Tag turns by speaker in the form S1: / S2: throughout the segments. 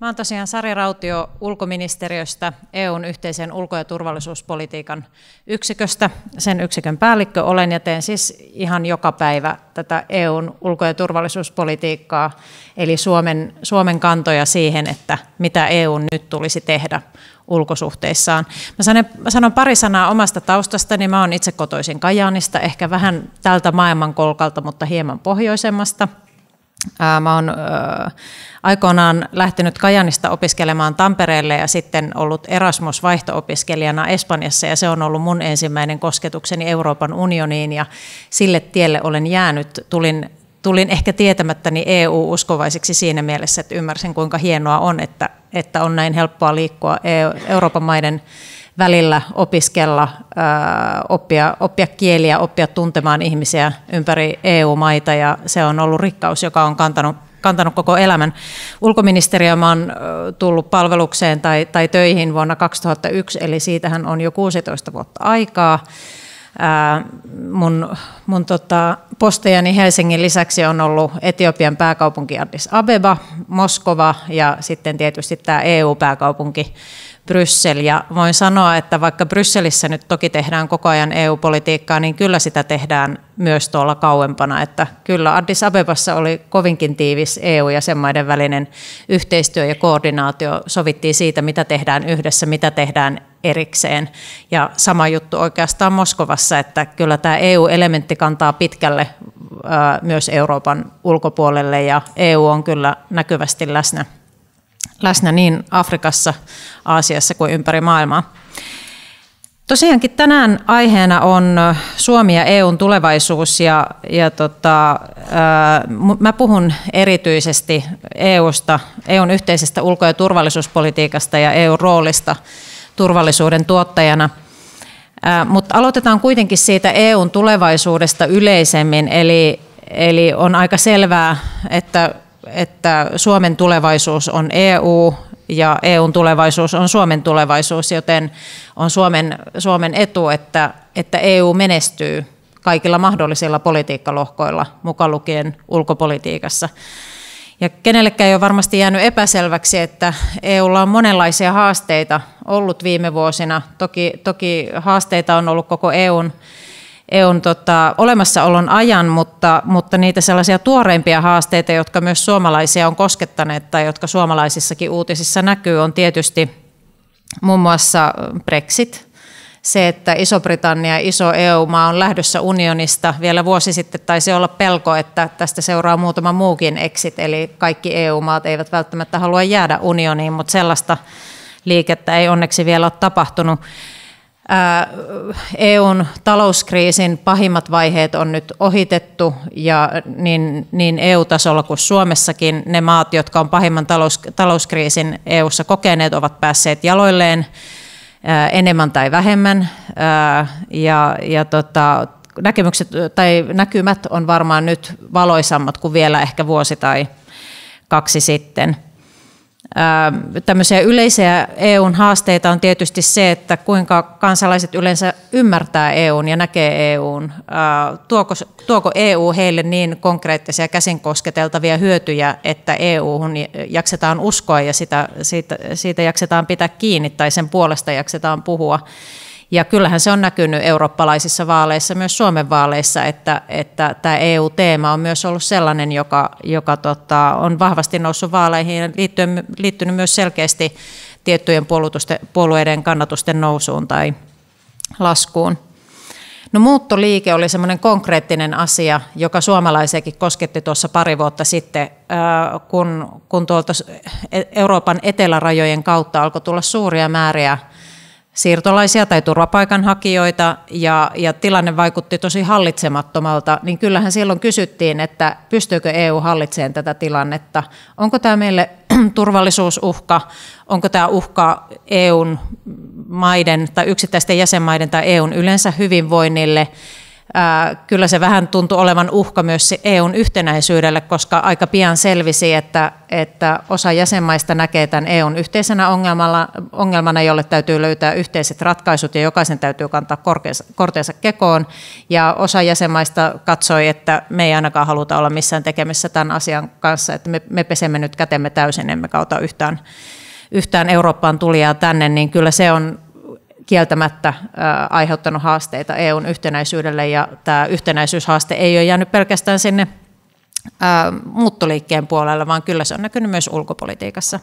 S1: Mä oon tosiaan Sari Rautio ulkoministeriöstä, EUn yhteisen ulko- ja turvallisuuspolitiikan yksiköstä. Sen yksikön päällikkö olen ja teen siis ihan joka päivä tätä EUn ulko- ja turvallisuuspolitiikkaa, eli Suomen, Suomen kantoja siihen, että mitä EUn nyt tulisi tehdä ulkosuhteissaan. Mä sanon, mä sanon pari sanaa omasta taustastani. Mä oon itse kotoisin Kajaanista, ehkä vähän tältä maailmankolkalta, mutta hieman pohjoisemmasta – Mä oon aikoinaan lähtenyt Kajanista opiskelemaan Tampereelle ja sitten ollut Erasmus-vaihtoopiskelijana Espanjassa ja se on ollut mun ensimmäinen kosketukseni Euroopan unioniin ja sille tielle olen jäänyt. Tulin, tulin ehkä tietämättäni EU-uskovaisiksi siinä mielessä, että ymmärsin kuinka hienoa on, että, että on näin helppoa liikkua e- Euroopan maiden välillä opiskella, oppia, oppia kieliä, oppia tuntemaan ihmisiä ympäri EU-maita ja se on ollut rikkaus, joka on kantanut kantanut koko elämän. Ulkoministeriö on tullut palvelukseen tai, tai töihin vuonna 2001, eli siitähän on jo 16 vuotta aikaa. Ää, mun mun tota, postejani Helsingin lisäksi on ollut Etiopian pääkaupunki Addis Abeba, Moskova ja sitten tietysti tämä EU-pääkaupunki Bryssel. Ja voin sanoa, että vaikka Brysselissä nyt toki tehdään koko ajan EU-politiikkaa, niin kyllä sitä tehdään myös tuolla kauempana. Että kyllä Addis Abebassa oli kovinkin tiivis EU- ja sen maiden välinen yhteistyö ja koordinaatio. Sovittiin siitä, mitä tehdään yhdessä, mitä tehdään erikseen. Ja sama juttu oikeastaan Moskovassa, että kyllä tämä EU-elementti kantaa pitkälle myös Euroopan ulkopuolelle ja EU on kyllä näkyvästi läsnä läsnä niin Afrikassa, Aasiassa kuin ympäri maailmaa. Tosiaankin tänään aiheena on Suomi ja EUn tulevaisuus ja, ja tota, ää, mä puhun erityisesti EUsta, EUn yhteisestä ulko- ja turvallisuuspolitiikasta ja EUn roolista turvallisuuden tuottajana. Mutta aloitetaan kuitenkin siitä EUn tulevaisuudesta yleisemmin, eli, eli on aika selvää, että että Suomen tulevaisuus on EU ja EUn tulevaisuus on Suomen tulevaisuus, joten on Suomen, Suomen etu, että, että EU menestyy kaikilla mahdollisilla politiikkalohkoilla, mukaan lukien ulkopolitiikassa. Ja kenellekään ei ole varmasti jäänyt epäselväksi, että EUlla on monenlaisia haasteita ollut viime vuosina. Toki, toki haasteita on ollut koko EUn EUn tota, olemassaolon ajan, mutta, mutta niitä sellaisia tuoreimpia haasteita, jotka myös suomalaisia on koskettaneet tai jotka suomalaisissakin uutisissa näkyy, on tietysti muun muassa Brexit – se, että Iso-Britannia, iso EU-maa on lähdössä unionista. Vielä vuosi sitten taisi olla pelko, että tästä seuraa muutama muukin exit, eli kaikki EU-maat eivät välttämättä halua jäädä unioniin, mutta sellaista liikettä ei onneksi vielä ole tapahtunut. EUn talouskriisin pahimmat vaiheet on nyt ohitettu ja niin, niin EU-tasolla kuin Suomessakin ne maat, jotka on pahimman talous, talouskriisin EUssa kokeneet, ovat päässeet jaloilleen enemmän tai vähemmän. Ja, ja tota, näkemykset tai näkymät on varmaan nyt valoisammat kuin vielä ehkä vuosi tai kaksi sitten – tämmöisiä yleisiä EUn haasteita on tietysti se, että kuinka kansalaiset yleensä ymmärtää EUn ja näkee EUn. Tuoko, tuoko EU heille niin konkreettisia käsin kosketeltavia hyötyjä, että EUhun jaksetaan uskoa ja sitä, siitä, siitä jaksetaan pitää kiinni tai sen puolesta jaksetaan puhua. Ja kyllähän se on näkynyt eurooppalaisissa vaaleissa, myös Suomen vaaleissa, että, että tämä EU-teema on myös ollut sellainen, joka, joka tota, on vahvasti noussut vaaleihin ja liittyen, liittynyt myös selkeästi tiettyjen puolueiden kannatusten nousuun tai laskuun. No muuttoliike oli semmoinen konkreettinen asia, joka suomalaisiakin kosketti tuossa pari vuotta sitten, kun, kun tuolta Euroopan etelärajojen kautta alkoi tulla suuria määriä – siirtolaisia tai turvapaikanhakijoita ja, ja tilanne vaikutti tosi hallitsemattomalta, niin kyllähän silloin kysyttiin, että pystyykö EU hallitsemaan tätä tilannetta. Onko tämä meille turvallisuusuhka, onko tämä uhka EUn maiden tai yksittäisten jäsenmaiden tai EUn yleensä hyvinvoinnille – kyllä se vähän tuntui olevan uhka myös EUn yhtenäisyydelle, koska aika pian selvisi, että, että osa jäsenmaista näkee tämän EUn yhteisenä ongelmalla, ongelmana, jolle täytyy löytää yhteiset ratkaisut ja jokaisen täytyy kantaa korkeansa, korteensa kekoon. Ja osa jäsenmaista katsoi, että me ei ainakaan haluta olla missään tekemissä tämän asian kanssa, että me, me pesemme nyt kätemme täysin, emme kautta yhtään, yhtään Eurooppaan tulijaa tänne, niin kyllä se on kieltämättä aiheuttanut haasteita EUn yhtenäisyydelle ja tämä yhtenäisyyshaaste ei ole jäänyt pelkästään sinne muuttoliikkeen puolella, vaan kyllä se on näkynyt myös ulkopolitiikassa.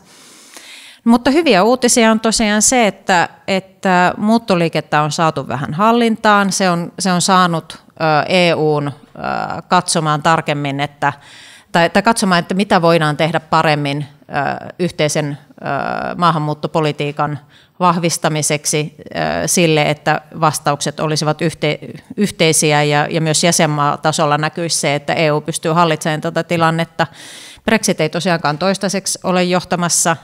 S1: Mutta hyviä uutisia on tosiaan se, että, että muuttoliikettä on saatu vähän hallintaan. Se on, se on saanut EUn katsomaan tarkemmin, että, tai, tai katsomaan, että mitä voidaan tehdä paremmin yhteisen maahanmuuttopolitiikan vahvistamiseksi sille, että vastaukset olisivat yhte, yhteisiä ja, ja myös jäsenmaatasolla näkyisi se, että EU pystyy hallitsemaan tätä tilannetta. Brexit ei tosiaankaan toistaiseksi ole johtamassa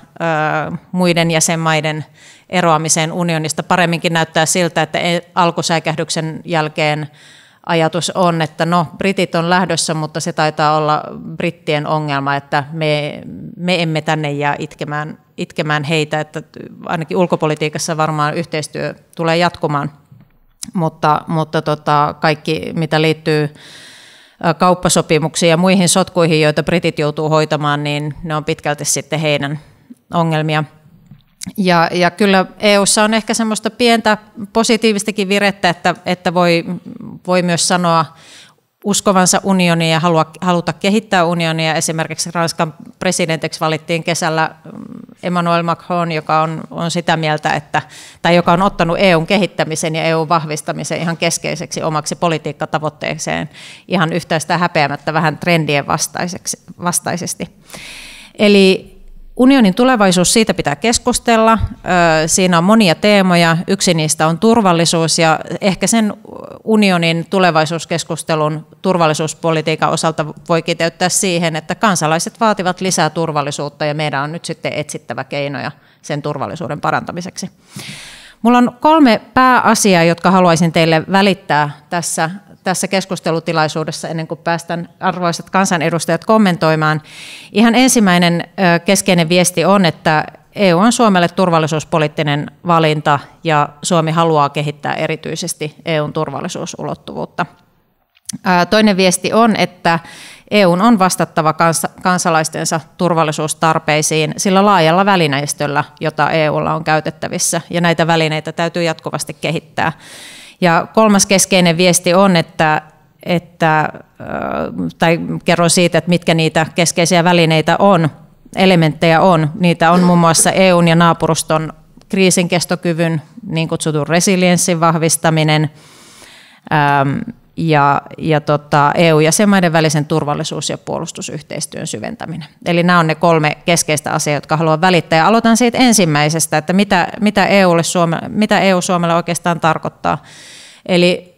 S1: ö, muiden jäsenmaiden eroamiseen unionista. Paremminkin näyttää siltä, että e-, alkusäikähdyksen jälkeen ajatus on, että no, britit on lähdössä, mutta se taitaa olla brittien ongelma, että me, me emme tänne jää itkemään itkemään heitä, että ainakin ulkopolitiikassa varmaan yhteistyö tulee jatkumaan, mutta, mutta tota, kaikki mitä liittyy kauppasopimuksiin ja muihin sotkuihin, joita britit joutuu hoitamaan, niin ne on pitkälti sitten heidän ongelmia. Ja, ja kyllä EU:ssa on ehkä semmoista pientä positiivistakin virettä, että, että voi, voi myös sanoa uskovansa unionia ja haluta kehittää unionia. Esimerkiksi Ranskan presidentiksi valittiin kesällä Emmanuel Macron, joka on, on sitä mieltä, että, tai joka on ottanut EUn kehittämisen ja EUn vahvistamisen ihan keskeiseksi omaksi politiikkatavoitteekseen ihan yhtä sitä häpeämättä vähän trendien vastaiseksi, vastaisesti. Eli Unionin tulevaisuus, siitä pitää keskustella. Siinä on monia teemoja. Yksi niistä on turvallisuus ja ehkä sen unionin tulevaisuuskeskustelun turvallisuuspolitiikan osalta voi kiteyttää siihen, että kansalaiset vaativat lisää turvallisuutta ja meidän on nyt sitten etsittävä keinoja sen turvallisuuden parantamiseksi. Mulla on kolme pääasiaa, jotka haluaisin teille välittää tässä tässä keskustelutilaisuudessa ennen kuin päästän arvoisat kansanedustajat kommentoimaan. Ihan ensimmäinen keskeinen viesti on, että EU on Suomelle turvallisuuspoliittinen valinta ja Suomi haluaa kehittää erityisesti EUn turvallisuusulottuvuutta. Toinen viesti on, että EUn on vastattava kansalaistensa turvallisuustarpeisiin sillä laajalla välineistöllä, jota EUlla on käytettävissä, ja näitä välineitä täytyy jatkuvasti kehittää. Ja kolmas keskeinen viesti on, että, että tai kerron siitä, että mitkä niitä keskeisiä välineitä on, elementtejä on. Niitä on muun mm. muassa EUn ja naapuruston kriisinkestokyvyn, niin kutsutun resilienssin vahvistaminen, ja, ja tota, EU-jäsenmaiden välisen turvallisuus- ja puolustusyhteistyön syventäminen. Eli nämä on ne kolme keskeistä asiaa, jotka haluan välittää. Ja aloitan siitä ensimmäisestä, että mitä, mitä, EUlle Suome, mitä EU Suomelle oikeastaan tarkoittaa. Eli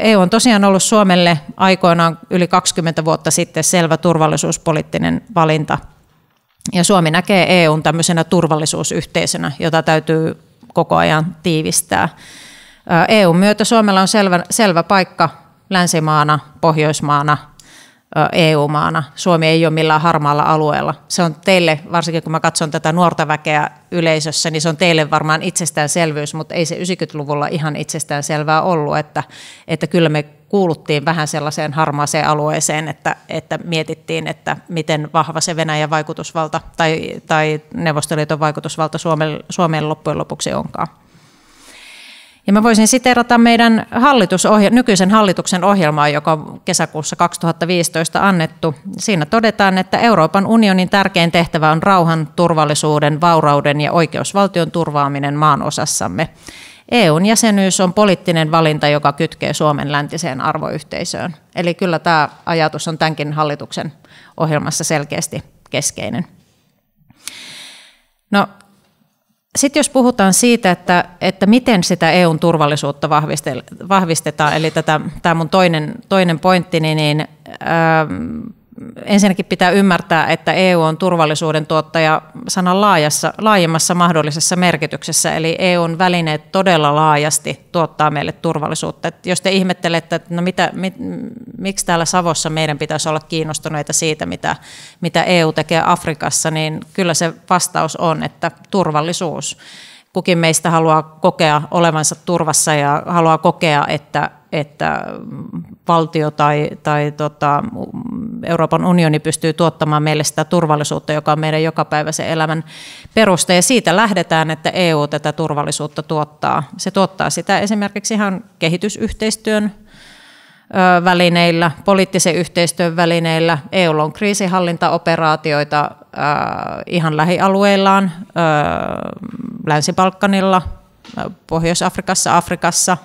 S1: EU on tosiaan ollut Suomelle aikoinaan yli 20 vuotta sitten selvä turvallisuuspoliittinen valinta. Ja Suomi näkee EUn tämmöisenä turvallisuusyhteisönä, jota täytyy koko ajan tiivistää. EUn myötä Suomella on selvä, selvä paikka länsimaana, pohjoismaana, EU-maana. Suomi ei ole millään harmaalla alueella. Se on teille, varsinkin kun mä katson tätä nuorta väkeä yleisössä, niin se on teille varmaan itsestäänselvyys, mutta ei se 90-luvulla ihan itsestäänselvää ollut, että, että kyllä me kuuluttiin vähän sellaiseen harmaaseen alueeseen, että, että mietittiin, että miten vahva se Venäjän vaikutusvalta tai, tai Neuvostoliiton vaikutusvalta Suomen, Suomeen loppujen lopuksi onkaan. Ja mä voisin siterata meidän hallitusohja- nykyisen hallituksen ohjelmaa, joka on kesäkuussa 2015 annettu. Siinä todetaan, että Euroopan unionin tärkein tehtävä on rauhan, turvallisuuden, vaurauden ja oikeusvaltion turvaaminen maanosassamme. EUn jäsenyys on poliittinen valinta, joka kytkee Suomen läntiseen arvoyhteisöön. Eli kyllä tämä ajatus on tämänkin hallituksen ohjelmassa selkeästi keskeinen. No, sitten jos puhutaan siitä, että, että miten sitä EUn turvallisuutta vahvistetaan, eli tätä, tämä mun toinen, toinen pointti, niin, niin ähm, ensinnäkin pitää ymmärtää, että EU on turvallisuuden tuottaja sanan laajassa, laajemmassa mahdollisessa merkityksessä, eli EUn välineet todella laajasti tuottaa meille turvallisuutta. Et jos te ihmettelette, että no mitä, mit, miksi täällä Savossa meidän pitäisi olla kiinnostuneita siitä, mitä, mitä EU tekee Afrikassa, niin kyllä se vastaus on, että turvallisuus kukin meistä haluaa kokea olevansa turvassa ja haluaa kokea, että, että valtio tai, tai tota, Euroopan unioni pystyy tuottamaan meille sitä turvallisuutta, joka on meidän jokapäiväisen elämän peruste. Ja siitä lähdetään, että EU tätä turvallisuutta tuottaa. Se tuottaa sitä esimerkiksi ihan kehitysyhteistyön välineillä, poliittisen yhteistyön välineillä. EU: on kriisinhallintaoperaatioita ihan lähialueillaan. Länsi-Balkanilla, Pohjois-Afrikassa, Afrikassa,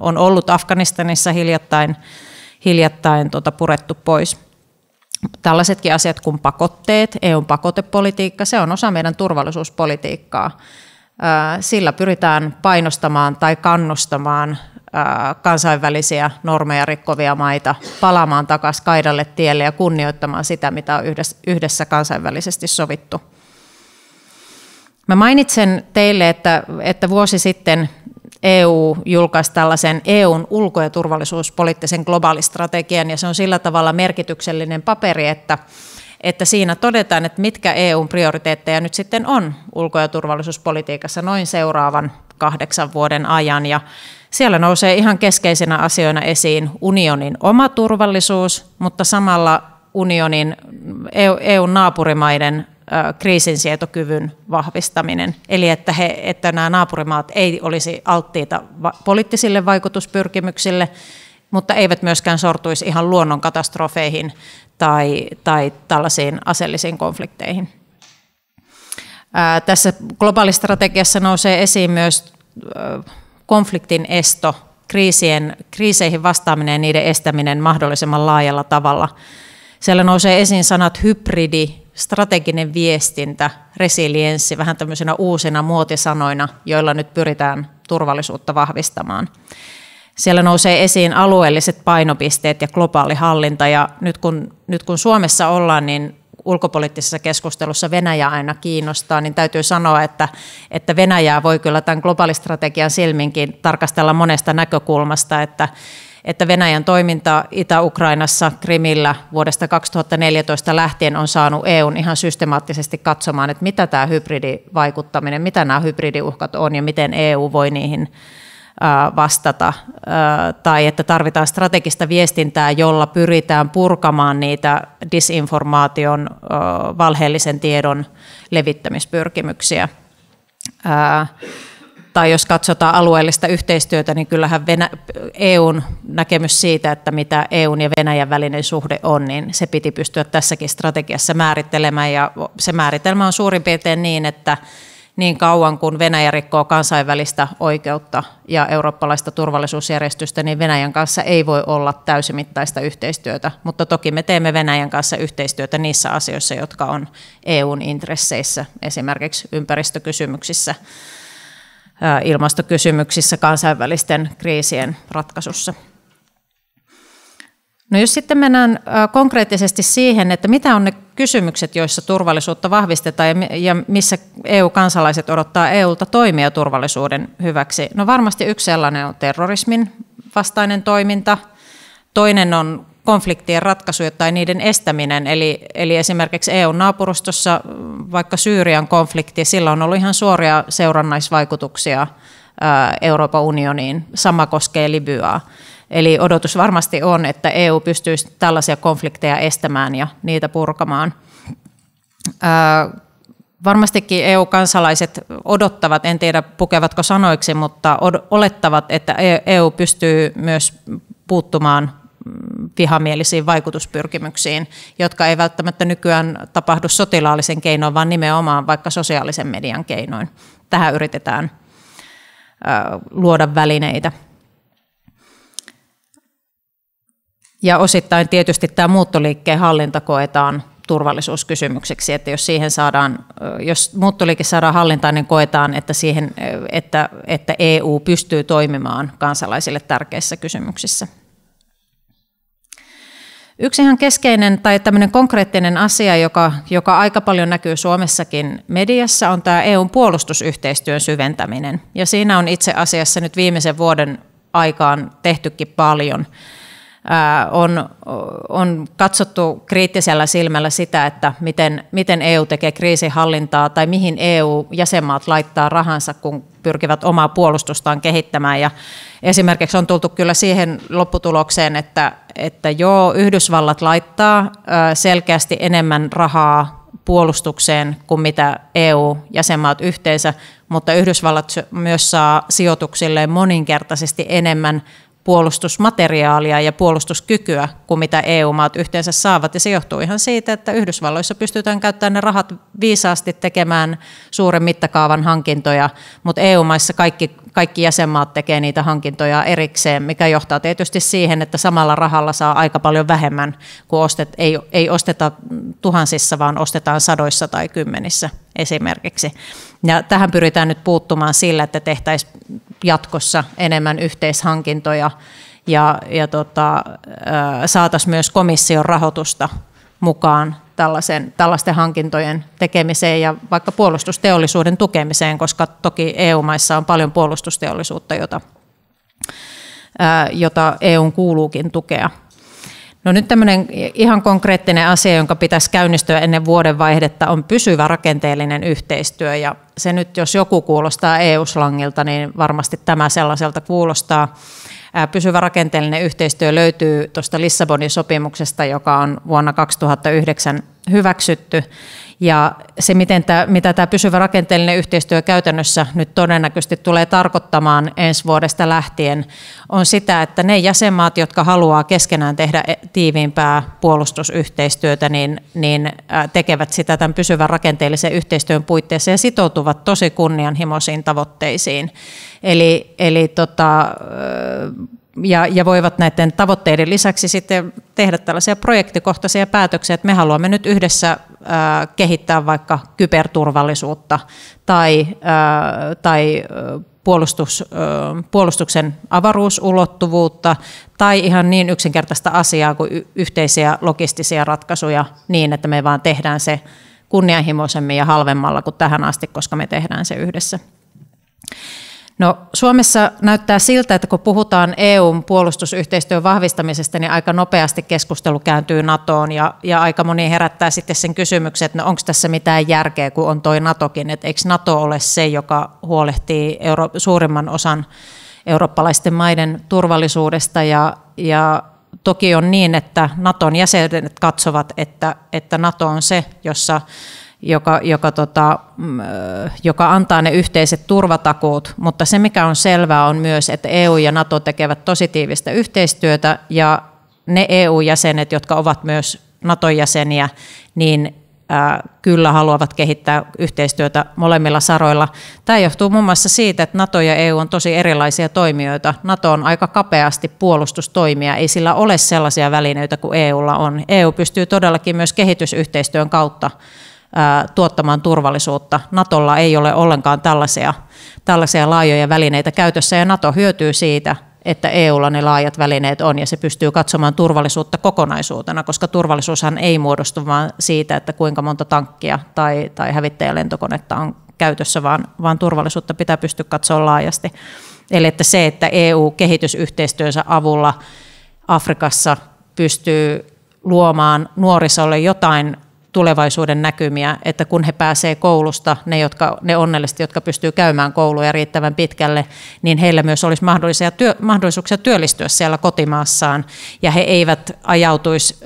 S1: on ollut Afganistanissa hiljattain, hiljattain tuota purettu pois. Tällaisetkin asiat kuin pakotteet, EUn pakotepolitiikka, se on osa meidän turvallisuuspolitiikkaa. Sillä pyritään painostamaan tai kannustamaan kansainvälisiä normeja rikkovia maita palaamaan takaisin kaidalle tielle ja kunnioittamaan sitä, mitä on yhdessä kansainvälisesti sovittu. Mä mainitsen teille, että, että vuosi sitten EU julkaisi tällaisen EUn ulko- ja turvallisuuspoliittisen globaalistrategian, ja se on sillä tavalla merkityksellinen paperi, että, että siinä todetaan, että mitkä EUn prioriteetteja nyt sitten on ulko- ja turvallisuuspolitiikassa noin seuraavan kahdeksan vuoden ajan, ja siellä nousee ihan keskeisinä asioina esiin unionin oma turvallisuus, mutta samalla unionin EU-naapurimaiden e kriisinsietokyvyn vahvistaminen. Eli että, he, että nämä naapurimaat ei olisi alttiita poliittisille vaikutuspyrkimyksille, mutta eivät myöskään sortuisi ihan luonnonkatastrofeihin tai, tai tällaisiin aseellisiin konflikteihin. Ää, tässä globaalistrategiassa nousee esiin myös ää, konfliktin esto, kriisien, kriiseihin vastaaminen ja niiden estäminen mahdollisimman laajalla tavalla. Siellä nousee esiin sanat hybridi, strateginen viestintä, resilienssi vähän tämmöisenä uusina muotisanoina, joilla nyt pyritään turvallisuutta vahvistamaan. Siellä nousee esiin alueelliset painopisteet ja globaali hallinta ja nyt kun, nyt kun Suomessa ollaan, niin ulkopoliittisessa keskustelussa Venäjä aina kiinnostaa, niin täytyy sanoa, että, että Venäjää voi kyllä tämän globaalistrategian silminkin tarkastella monesta näkökulmasta, että että Venäjän toiminta Itä-Ukrainassa, Krimillä vuodesta 2014 lähtien on saanut EUn ihan systemaattisesti katsomaan, että mitä tämä hybridivaikuttaminen, mitä nämä hybridiuhkat on ja miten EU voi niihin vastata, tai että tarvitaan strategista viestintää, jolla pyritään purkamaan niitä disinformaation, valheellisen tiedon levittämispyrkimyksiä tai jos katsotaan alueellista yhteistyötä, niin kyllähän Venä- EUn näkemys siitä, että mitä EUn ja Venäjän välinen suhde on, niin se piti pystyä tässäkin strategiassa määrittelemään. Ja se määritelmä on suurin piirtein niin, että niin kauan kuin Venäjä rikkoo kansainvälistä oikeutta ja eurooppalaista turvallisuusjärjestystä, niin Venäjän kanssa ei voi olla täysimittaista yhteistyötä. Mutta toki me teemme Venäjän kanssa yhteistyötä niissä asioissa, jotka on EUn intresseissä, esimerkiksi ympäristökysymyksissä – ilmastokysymyksissä kansainvälisten kriisien ratkaisussa. No jos sitten mennään konkreettisesti siihen, että mitä on ne kysymykset, joissa turvallisuutta vahvistetaan ja missä EU-kansalaiset odottaa EUlta toimia turvallisuuden hyväksi. No varmasti yksi sellainen on terrorismin vastainen toiminta. Toinen on konfliktien ratkaisu tai niiden estäminen. Eli, eli esimerkiksi EU-naapurustossa mm, vaikka Syyrian konflikti, sillä on ollut ihan suoria seurannaisvaikutuksia Euroopan unioniin. Sama koskee Libyaa. Eli odotus varmasti on, että EU pystyisi tällaisia konflikteja estämään ja niitä purkamaan. Varmastikin EU-kansalaiset odottavat, en tiedä pukevatko sanoiksi, mutta olettavat, että EU e pystyy myös puuttumaan vihamielisiin vaikutuspyrkimyksiin, jotka ei välttämättä nykyään tapahdu sotilaallisen keinoin, vaan nimenomaan vaikka sosiaalisen median keinoin. Tähän yritetään luoda välineitä. Ja osittain tietysti tämä muuttoliikkeen hallinta koetaan turvallisuuskysymykseksi, että jos siihen saadaan, jos muuttoliike saadaan hallintaan, niin koetaan, että, siihen, että, että EU pystyy toimimaan kansalaisille tärkeissä kysymyksissä. Yksi ihan keskeinen tai tämmöinen konkreettinen asia, joka, joka aika paljon näkyy Suomessakin mediassa, on tämä EUn puolustusyhteistyön syventäminen. Ja siinä on itse asiassa nyt viimeisen vuoden aikaan tehtykin paljon on, on katsottu kriittisellä silmällä sitä, että miten, miten EU tekee kriisinhallintaa tai mihin EU-jäsenmaat laittaa rahansa, kun pyrkivät omaa puolustustaan kehittämään. Ja esimerkiksi on tultu kyllä siihen lopputulokseen, että, että joo, Yhdysvallat laittaa selkeästi enemmän rahaa puolustukseen kuin mitä EU-jäsenmaat yhteensä, mutta Yhdysvallat myös saa sijoituksilleen moninkertaisesti enemmän puolustusmateriaalia ja puolustuskykyä kuin mitä EU-maat yhteensä saavat. Ja se johtuu ihan siitä, että Yhdysvalloissa pystytään käyttämään ne rahat viisaasti tekemään suuren mittakaavan hankintoja, mutta EU-maissa kaikki kaikki jäsenmaat tekee niitä hankintoja erikseen, mikä johtaa tietysti siihen, että samalla rahalla saa aika paljon vähemmän, kun ostet, ei, ei osteta tuhansissa, vaan ostetaan sadoissa tai kymmenissä esimerkiksi. Ja tähän pyritään nyt puuttumaan sillä, että tehtäisiin jatkossa enemmän yhteishankintoja ja, ja tota, saataisiin myös komission rahoitusta mukaan tällaisen, tällaisten hankintojen tekemiseen ja vaikka puolustusteollisuuden tukemiseen, koska toki EU-maissa on paljon puolustusteollisuutta, jota, jota EUn kuuluukin tukea. No nyt tämmöinen ihan konkreettinen asia, jonka pitäisi käynnistyä ennen vuodenvaihdetta, on pysyvä rakenteellinen yhteistyö. Ja se nyt, jos joku kuulostaa EU-slangilta, niin varmasti tämä sellaiselta kuulostaa. Pysyvä rakenteellinen yhteistyö löytyy tuosta Lissabonin sopimuksesta, joka on vuonna 2009 hyväksytty. Ja se, miten tämä, mitä tämä pysyvä rakenteellinen yhteistyö käytännössä nyt todennäköisesti tulee tarkoittamaan ensi vuodesta lähtien, on sitä, että ne jäsenmaat, jotka haluaa keskenään tehdä e, tiiviimpää puolustusyhteistyötä, niin, niin tekevät sitä tämän pysyvän rakenteellisen yhteistyön puitteissa ja sitoutuvat tosi kunnianhimoisiin tavoitteisiin. Eli, eli tota, ja, ja voivat näiden tavoitteiden lisäksi sitten tehdä tällaisia projektikohtaisia päätöksiä, että me haluamme nyt yhdessä äh, kehittää vaikka kyberturvallisuutta tai, äh, tai puolustus, äh, puolustuksen avaruusulottuvuutta tai ihan niin yksinkertaista asiaa kuin yhteisiä logistisia ratkaisuja niin, että me vaan tehdään se kunnianhimoisemmin ja halvemmalla kuin tähän asti, koska me tehdään se yhdessä. No, Suomessa näyttää siltä, että kun puhutaan EUn puolustusyhteistyön vahvistamisesta, niin aika nopeasti keskustelu kääntyy NATOon ja, ja aika moni herättää sitten sen kysymyksen, että no onko tässä mitään järkeä, kun on toi NATOkin, että eikö NATO ole se, joka huolehtii euro- suurimman osan eurooppalaisten maiden turvallisuudesta ja, ja toki on niin, että Naton jäsenet katsovat, että, että Nato on se, jossa joka, joka, tota, mm, joka antaa ne yhteiset turvatakuut, mutta se mikä on selvää on myös, että EU ja NATO tekevät tosi yhteistyötä ja ne EU-jäsenet, jotka ovat myös NATO-jäseniä, niin kyllä haluavat kehittää yhteistyötä molemmilla saroilla. Tämä johtuu muun mm. muassa siitä, että NATO ja EU on tosi erilaisia toimijoita. NATO on aika kapeasti puolustustoimia, ei sillä ole sellaisia välineitä kuin EUlla on. EU pystyy todellakin myös kehitysyhteistyön kautta tuottamaan turvallisuutta. Natolla ei ole ollenkaan tällaisia, tällaisia laajoja välineitä käytössä ja Nato hyötyy siitä, että EUlla ne laajat välineet on ja se pystyy katsomaan turvallisuutta kokonaisuutena, koska turvallisuushan ei muodostu vaan siitä, että kuinka monta tankkia tai, tai hävittäjälentokonetta on käytössä, vaan, vaan turvallisuutta pitää pystyä katsomaan laajasti. Eli että se, että EU kehitysyhteistyönsä avulla Afrikassa pystyy luomaan nuorisolle jotain tulevaisuuden näkymiä, että kun he pääsevät koulusta, ne, jotka, ne onnellisesti, jotka pystyvät käymään kouluja riittävän pitkälle, niin heillä myös olisi mahdollisia työ, mahdollisuuksia työllistyä siellä kotimaassaan, ja he eivät ajautuisi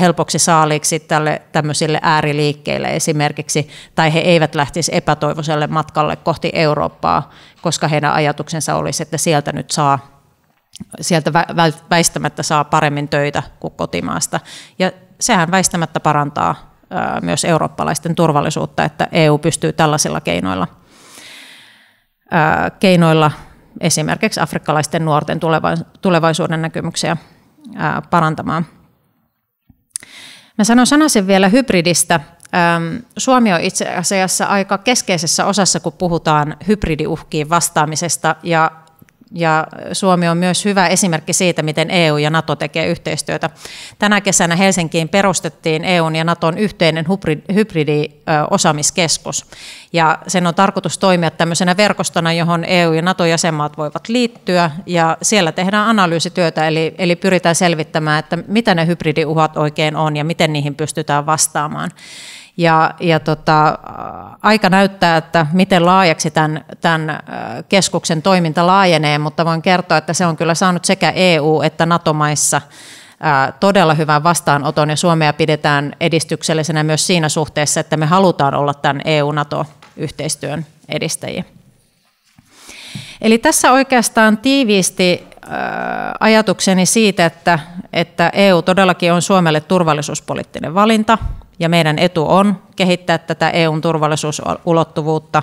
S1: helpoksi saaliiksi tälle tämmöisille ääriliikkeille esimerkiksi, tai he eivät lähtisi epätoivoiselle matkalle kohti Eurooppaa, koska heidän ajatuksensa olisi, että sieltä nyt saa sieltä väistämättä saa paremmin töitä kuin kotimaasta. Ja sehän väistämättä parantaa myös eurooppalaisten turvallisuutta, että EU pystyy tällaisilla keinoilla, keinoilla esimerkiksi afrikkalaisten nuorten tulevaisuuden näkymyksiä parantamaan. Mä sanon sanasen vielä hybridistä. Suomi on itse asiassa aika keskeisessä osassa, kun puhutaan hybridiuhkiin vastaamisesta, ja ja Suomi on myös hyvä esimerkki siitä, miten EU ja NATO tekee yhteistyötä. Tänä kesänä Helsinkiin perustettiin EUn ja NATOn yhteinen hybridiosaamiskeskus. Ja sen on tarkoitus toimia tämmöisenä verkostona, johon EU- ja NATO-jäsenmaat voivat liittyä. Ja siellä tehdään analyysityötä, eli, eli pyritään selvittämään, että mitä ne hybridiuhat oikein on ja miten niihin pystytään vastaamaan. Ja, ja tota, aika näyttää, että miten laajaksi tämän, tämän äh, keskuksen toiminta laajenee, mutta voin kertoa, että se on kyllä saanut sekä EU- että NATO-maissa äh, todella hyvän vastaanoton ja Suomea pidetään edistyksellisenä myös siinä suhteessa, että me halutaan olla tämän EU-NATO-yhteistyön edistäjiä. Eli tässä oikeastaan tiiviisti äh, ajatukseni siitä, että, että EU todellakin on Suomelle turvallisuuspoliittinen valinta ja meidän etu on kehittää tätä EUn turvallisuusulottuvuutta.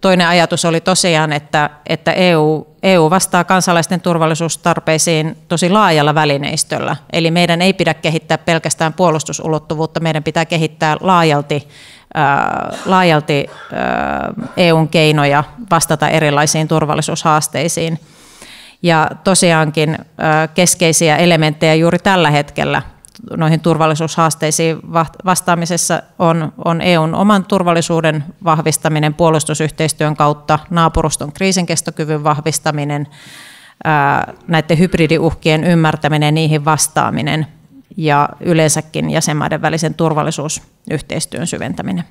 S1: Toinen ajatus oli tosiaan, että, että EU, EU vastaa kansalaisten turvallisuustarpeisiin tosi laajalla välineistöllä. Eli meidän ei pidä kehittää pelkästään puolustusulottuvuutta, meidän pitää kehittää laajalti, ää, laajalti ää, EUn keinoja vastata erilaisiin turvallisuushaasteisiin. Ja tosiaankin ää, keskeisiä elementtejä juuri tällä hetkellä noihin turvallisuushaasteisiin vastaamisessa on, on EUn oman turvallisuuden vahvistaminen puolustusyhteistyön kautta, naapuruston kriisinkestokyvyn vahvistaminen, näiden hybridiuhkien ymmärtäminen, niihin vastaaminen ja yleensäkin jäsenmaiden välisen turvallisuusyhteistyön syventäminen.